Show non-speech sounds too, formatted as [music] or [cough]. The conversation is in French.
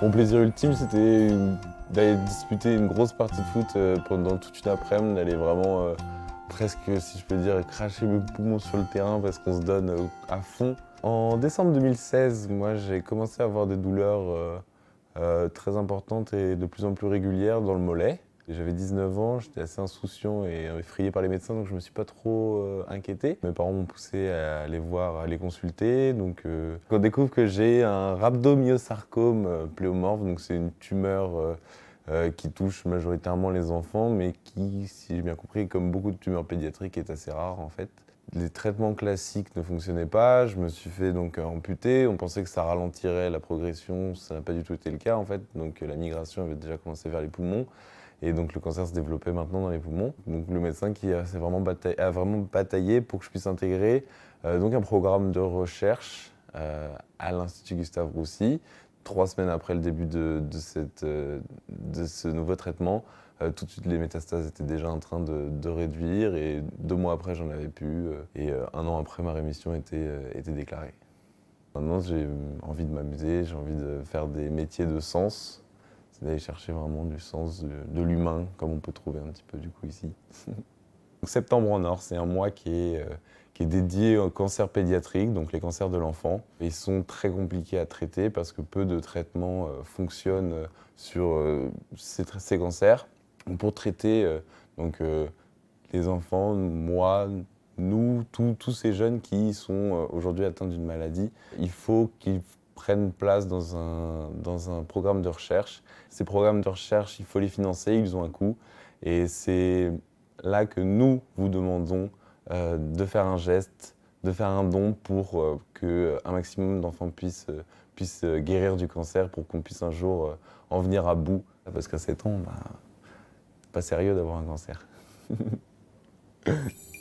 Mon plaisir ultime, c'était d'aller disputer une grosse partie de foot euh, pendant toute une après-midi, d'aller vraiment euh, presque, si je peux dire, cracher mes poumons sur le terrain parce qu'on se donne euh, à fond. En décembre 2016, moi, j'ai commencé à avoir des douleurs très importantes et de plus en plus régulières dans le mollet. J'avais 19 ans, j'étais assez insouciant et euh, effrayé par les médecins, donc je me suis pas trop euh, inquiété. Mes parents m'ont poussé à aller voir, à les consulter. Donc, euh, on découvre que j'ai un rhabdomyosarcome pléomorphe, donc c'est une tumeur qui touche majoritairement les enfants, mais qui, si j'ai bien compris, comme beaucoup de tumeurs pédiatriques, est assez rare en fait. Les traitements classiques ne fonctionnaient pas, je me suis fait donc amputer, on pensait que ça ralentirait la progression, ça n'a pas du tout été le cas en fait, donc la migration avait déjà commencé vers les poumons. Et donc le cancer se développait maintenant dans les poumons. Donc le médecin qui a, vraiment, bataillé, pour que je puisse intégrer euh, donc un programme de recherche euh, à l'Institut Gustave Roussy. Trois semaines après le début de, euh, ce nouveau traitement, tout de suite les métastases étaient déjà en train de, réduire et deux mois après j'en avais plus et un an après ma rémission était déclarée. Maintenant j'ai envie de m'amuser, j'ai envie de faire des métiers de sens c'est d'aller chercher vraiment du sens de, l'humain, comme on peut trouver un petit peu du coup ici. [laughs] septembre en Or, c'est un mois qui est, euh, qui est dédié au cancer pédiatrique, donc les cancers de l'enfant. Ils sont très compliqués à traiter parce que peu de traitements euh, fonctionnent euh, sur ces, ces, cancers. Pour traiter donc, les enfants, moi, nous, tous ces jeunes qui sont aujourd'hui atteints d'une maladie, il faut qu'ils prennent place dans un, dans un programme de recherche. Ces programmes de recherche, il faut les financer, ils ont un coût. Et c'est là que nous vous demandons euh, de faire un geste, de faire un don pour euh, que qu'un euh, maximum d'enfants puissent, guérir du cancer, pour qu'on puisse un jour en venir à bout. Parce qu'à 7 ans, bah, pas sérieux d'avoir un cancer. [laughs]